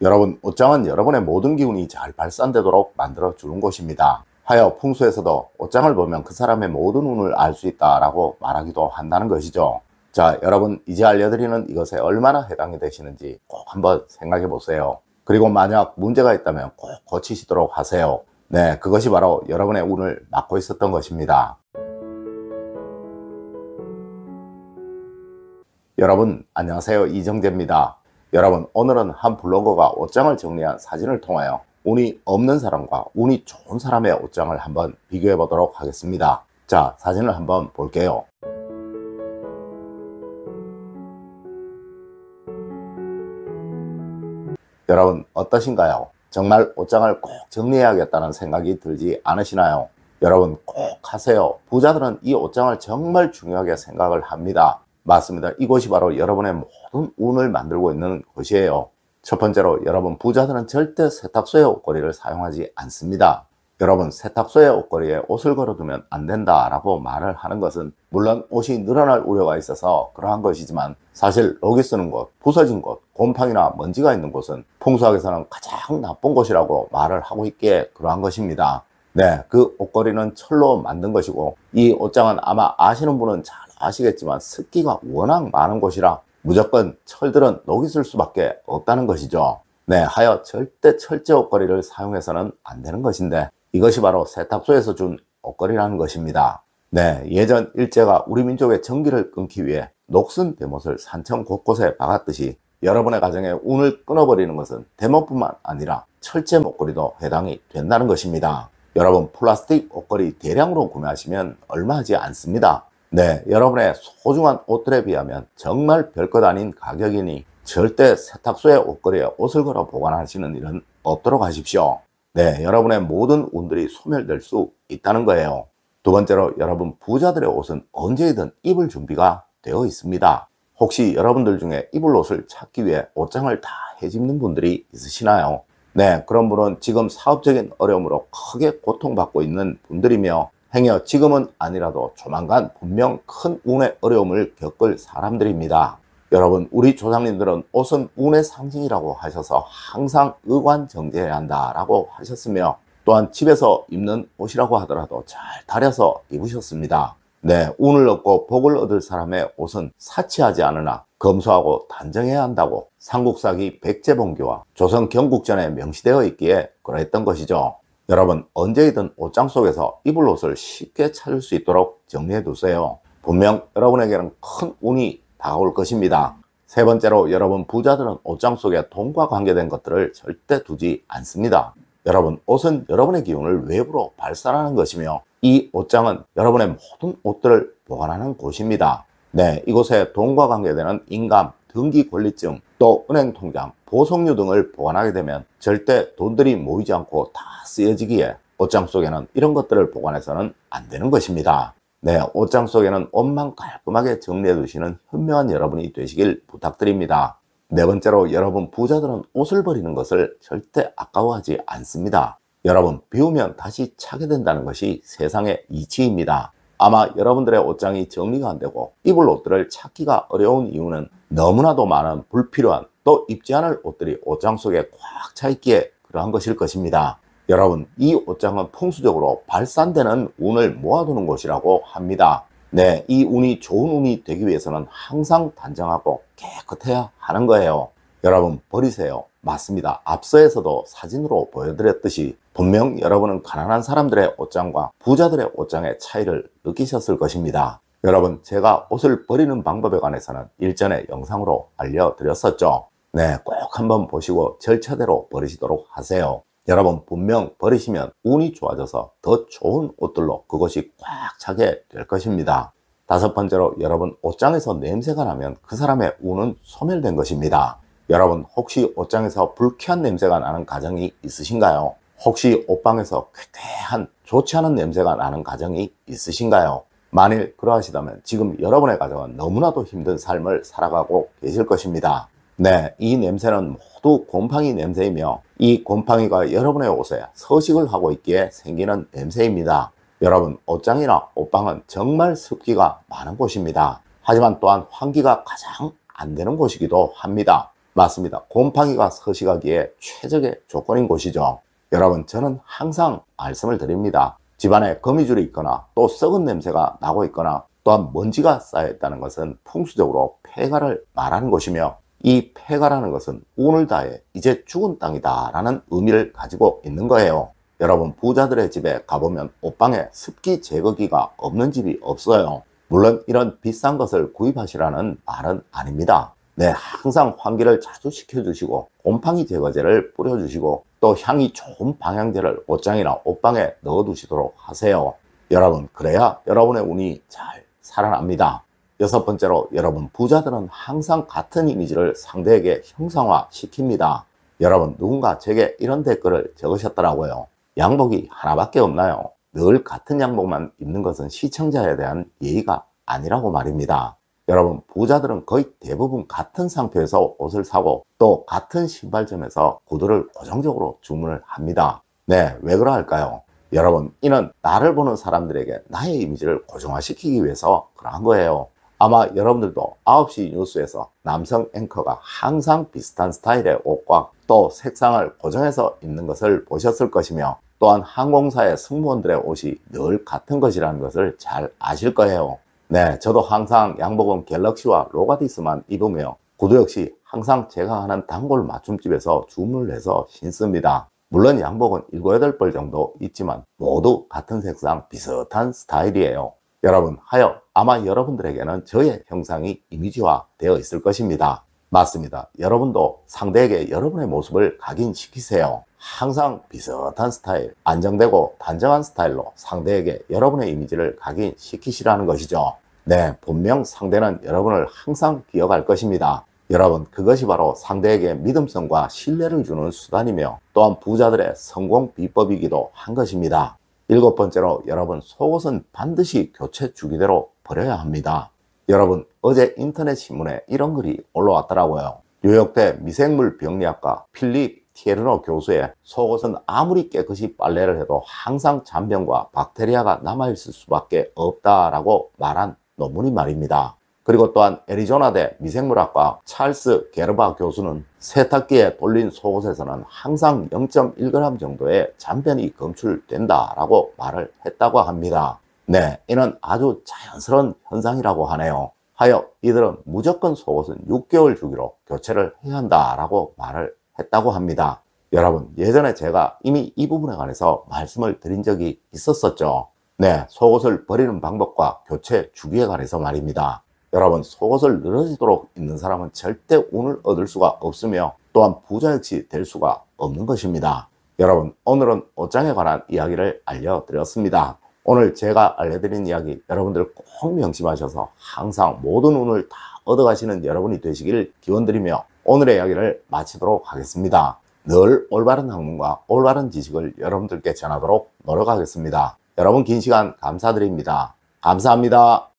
여러분 옷장은 여러분의 모든 기운이 잘 발산되도록 만들어 주는 곳입니다. 하여 풍수에서도 옷장을 보면 그 사람의 모든 운을 알 수 있다라고 말하기도 한다는 것이죠. 자 여러분 이제 알려드리는 이것에 얼마나 해당이 되시는지 꼭 한번 생각해 보세요. 그리고 만약 문제가 있다면 꼭 고치시도록 하세요. 네 그것이 바로 여러분의 운을 막고 있었던 것입니다. 여러분 안녕하세요 이정재입니다. 여러분 오늘은 한 블로거가 옷장을 정리한 사진을 통하여 운이 없는 사람과 운이 좋은 사람의 옷장을 한번 비교해 보도록 하겠습니다. 자 사진을 한번 볼게요. 여러분 어떠신가요? 정말 옷장을 꼭 정리해야겠다는 생각이 들지 않으시나요? 여러분 꼭 하세요. 부자들은 이 옷장을 정말 중요하게 생각을 합니다. 맞습니다. 이곳이 바로 여러분의 모든 운을 만들고 있는 곳이에요. 첫 번째로 여러분 부자들은 절대 세탁소의 옷걸이를 사용하지 않습니다. 여러분 세탁소의 옷걸이에 옷을 걸어두면 안 된다 라고 말을 하는 것은 물론 옷이 늘어날 우려가 있어서 그러한 것이지만 사실 로기 쓰는 곳, 부서진 곳, 곰팡이나 먼지가 있는 곳은 풍수학에서는 가장 나쁜 곳이라고 말을 하고 있기에 그러한 것입니다. 네, 그 옷걸이는 철로 만든 것이고 이 옷장은 아마 아시는 분은 잘 아시겠지만 습기가 워낙 많은 곳이라 무조건 철들은 녹이 쓸 수밖에 없다는 것이죠. 네, 하여 절대 철제 옷걸이를 사용해서는 안 되는 것인데 이것이 바로 세탁소에서 준 옷걸이라는 것입니다. 네, 예전 일제가 우리 민족의 전기를 끊기 위해 녹슨 대못을 산천 곳곳에 박았듯이 여러분의 가정에 운을 끊어버리는 것은 대못뿐만 아니라 철제 목걸이도 해당이 된다는 것입니다. 여러분 플라스틱 옷걸이 대량으로 구매하시면 얼마 하지 않습니다. 네, 여러분의 소중한 옷들에 비하면 정말 별것 아닌 가격이니 절대 세탁소에 옷걸이에 옷을 걸어 보관하시는 일은 없도록 하십시오. 네, 여러분의 모든 운들이 소멸될 수 있다는 거예요. 두 번째로 여러분 부자들의 옷은 언제든 입을 준비가 되어 있습니다. 혹시 여러분들 중에 입을 옷을 찾기 위해 옷장을 다해집는 분들이 있으시나요? 네, 그런 분은 지금 사업적인 어려움으로 크게 고통받고 있는 분들이며 행여 지금은 아니라도 조만간 분명 큰 운의 어려움을 겪을 사람들입니다. 여러분 우리 조상님들은 옷은 운의 상징이라고 하셔서 항상 의관정제해야 한다라고 하셨으며 또한 집에서 입는 옷이라고 하더라도 잘 다려서 입으셨습니다. 네, 운을 얻고 복을 얻을 사람의 옷은 사치하지 않으나 검소하고 단정해야 한다고 삼국사기 백제봉교와 조선 경국전에 명시되어 있기에 그랬던 것이죠. 여러분 언제이든 옷장 속에서 입을 옷을 쉽게 찾을 수 있도록 정리해 두세요. 분명 여러분에게는 큰 운이 다가올 것입니다. 세 번째로 여러분 부자들은 옷장 속에 돈과 관계된 것들을 절대 두지 않습니다. 여러분 옷은 여러분의 기운을 외부로 발산하는 것이며 이 옷장은 여러분의 모든 옷들을 보관하는 곳입니다. 네, 이곳에 돈과 관계되는 인감, 등기권리증, 또 은행통장, 보석류 등을 보관하게 되면 절대 돈들이 모이지 않고 다 쓰여지기에 옷장 속에는 이런 것들을 보관해서는 안 되는 것입니다. 네, 옷장 속에는 옷만 깔끔하게 정리해 두시는 현명한 여러분이 되시길 부탁드립니다. 네 번째로 여러분 부자들은 옷을 버리는 것을 절대 아까워하지 않습니다. 여러분 비우면 다시 차게 된다는 것이 세상의 이치입니다. 아마 여러분들의 옷장이 정리가 안 되고 입을 옷들을 찾기가 어려운 이유는 너무나도 많은 불필요한 또 입지 않을 옷들이 옷장 속에 꽉차 있기에 그러한 것일 것입니다. 여러분 이 옷장은 풍수적으로 발산되는 운을 모아두는 곳이라고 합니다. 네, 이 운이 좋은 운이 되기 위해서는 항상 단정하고 깨끗해야 하는 거예요. 여러분 버리세요. 맞습니다. 앞서에서도 사진으로 보여드렸듯이 분명 여러분은 가난한 사람들의 옷장과 부자들의 옷장의 차이를 느끼셨을 것입니다. 여러분 제가 옷을 버리는 방법에 관해서는 일전에 영상으로 알려드렸었죠. 네, 꼭 한번 보시고 절차대로 버리시도록 하세요. 여러분 분명 버리시면 운이 좋아져서 더 좋은 옷들로 그것이 꽉 차게 될 것입니다. 다섯 번째로 여러분 옷장에서 냄새가 나면 그 사람의 운은 소멸된 것입니다. 여러분 혹시 옷장에서 불쾌한 냄새가 나는 가정이 있으신가요? 혹시 옷방에서 쾌대한 좋지 않은 냄새가 나는 가정이 있으신가요? 만일 그러하시다면 지금 여러분의 가정은 너무나도 힘든 삶을 살아가고 계실 것입니다. 네, 이 냄새는 모두 곰팡이 냄새이며 이 곰팡이가 여러분의 옷에 서식을 하고 있기에 생기는 냄새입니다. 여러분, 옷장이나 옷방은 정말 습기가 많은 곳입니다. 하지만 또한 환기가 가장 안 되는 곳이기도 합니다. 맞습니다. 곰팡이가 서식하기에 최적의 조건인 곳이죠. 여러분 저는 항상 말씀을 드립니다. 집안에 거미줄이 있거나 또 썩은 냄새가 나고 있거나 또한 먼지가 쌓여 있다는 것은 풍수적으로 폐가를 말하는 것이며 이 폐가라는 것은 운을 다해 이제 죽은 땅이다 라는 의미를 가지고 있는 거예요. 여러분 부자들의 집에 가보면 옷방에 습기 제거기가 없는 집이 없어요. 물론 이런 비싼 것을 구입하시라는 말은 아닙니다. 네, 항상 환기를 자주 시켜주시고 곰팡이 제거제를 뿌려주시고 또 향이 좋은 방향제를 옷장이나 옷방에 넣어두시도록 하세요. 여러분 그래야 여러분의 운이 잘 살아납니다. 여섯 번째로 여러분 부자들은 항상 같은 이미지를 상대에게 형상화시킵니다. 여러분 누군가 제게 이런 댓글을 적으셨더라고요. 양복이 하나밖에 없나요? 늘 같은 양복만 입는 것은 시청자에 대한 예의가 아니라고 말입니다. 여러분 부자들은 거의 대부분 같은 상표에서 옷을 사고 또 같은 신발점에서 구두를 고정적으로 주문을 합니다. 네, 왜그럴까요 여러분, 이는 나를 보는 사람들에게 나의 이미지를 고정화시키기 위해서 그러한 거예요. 아마 여러분들도 9시 뉴스에서 남성 앵커가 항상 비슷한 스타일의 옷과 또 색상을 고정해서 입는 것을 보셨을 것이며 또한 항공사의 승무원들의 옷이 늘 같은 것이라는 것을 잘 아실 거예요. 네, 저도 항상 양복은 갤럭시와 로가디스만 입으며 구두 역시 항상 제가 하는 단골 맞춤집에서 주문을 해서 신습니다. 물론 양복은 7, 8벌 정도 있지만 모두 같은 색상 비슷한 스타일이에요. 여러분 하여 아마 여러분들에게는 저의 형상이 이미지화 되어 있을 것입니다. 맞습니다. 여러분도 상대에게 여러분의 모습을 각인시키세요. 항상 비슷한 스타일, 안정되고 단정한 스타일로 상대에게 여러분의 이미지를 각인시키시라는 것이죠. 네, 분명 상대는 여러분을 항상 기억할 것입니다. 여러분, 그것이 바로 상대에게 믿음성과 신뢰를 주는 수단이며 또한 부자들의 성공 비법이기도 한 것입니다. 일곱 번째로 여러분 속옷은 반드시 교체 주기대로 버려야 합니다. 여러분, 어제 인터넷 신문에 이런 글이 올라왔더라고요. 뉴욕대 미생물 병리학과 필립 피에르노 교수의 속옷은 아무리 깨끗이 빨래를 해도 항상 잔병과 박테리아가 남아있을 수밖에 없다라고 말한 논문이 말입니다. 그리고 또한 애리조나대 미생물학과 찰스 게르바 교수는 세탁기에 돌린 속옷에서는 항상 0.1g 정도의 잔변이 검출된다라고 말을 했다고 합니다. 네, 이는 아주 자연스러운 현상이라고 하네요. 하여 이들은 무조건 속옷은 6개월 주기로 교체를 해야 한다라고 말을 했다고 합니다. 여러분 예전에 제가 이미 이 부분에 관해서 말씀을 드린 적이 있었었죠. 네, 속옷을 버리는 방법과 교체 주기에 관해서 말입니다. 여러분 속옷을 늘어지도록 입는 사람은 절대 운을 얻을 수가 없으며 또한 부자 역시 될 수가 없는 것입니다. 여러분 오늘은 옷장에 관한 이야기를 알려드렸습니다. 오늘 제가 알려드린 이야기 여러분들 꼭 명심하셔서 항상 모든 운을 다 얻어가시는 여러분이 되시길 기원드리며 오늘의 이야기를 마치도록 하겠습니다. 늘 올바른 학문과 올바른 지식을 여러분들께 전하도록 노력하겠습니다. 여러분 긴 시간 감사드립니다. 감사합니다.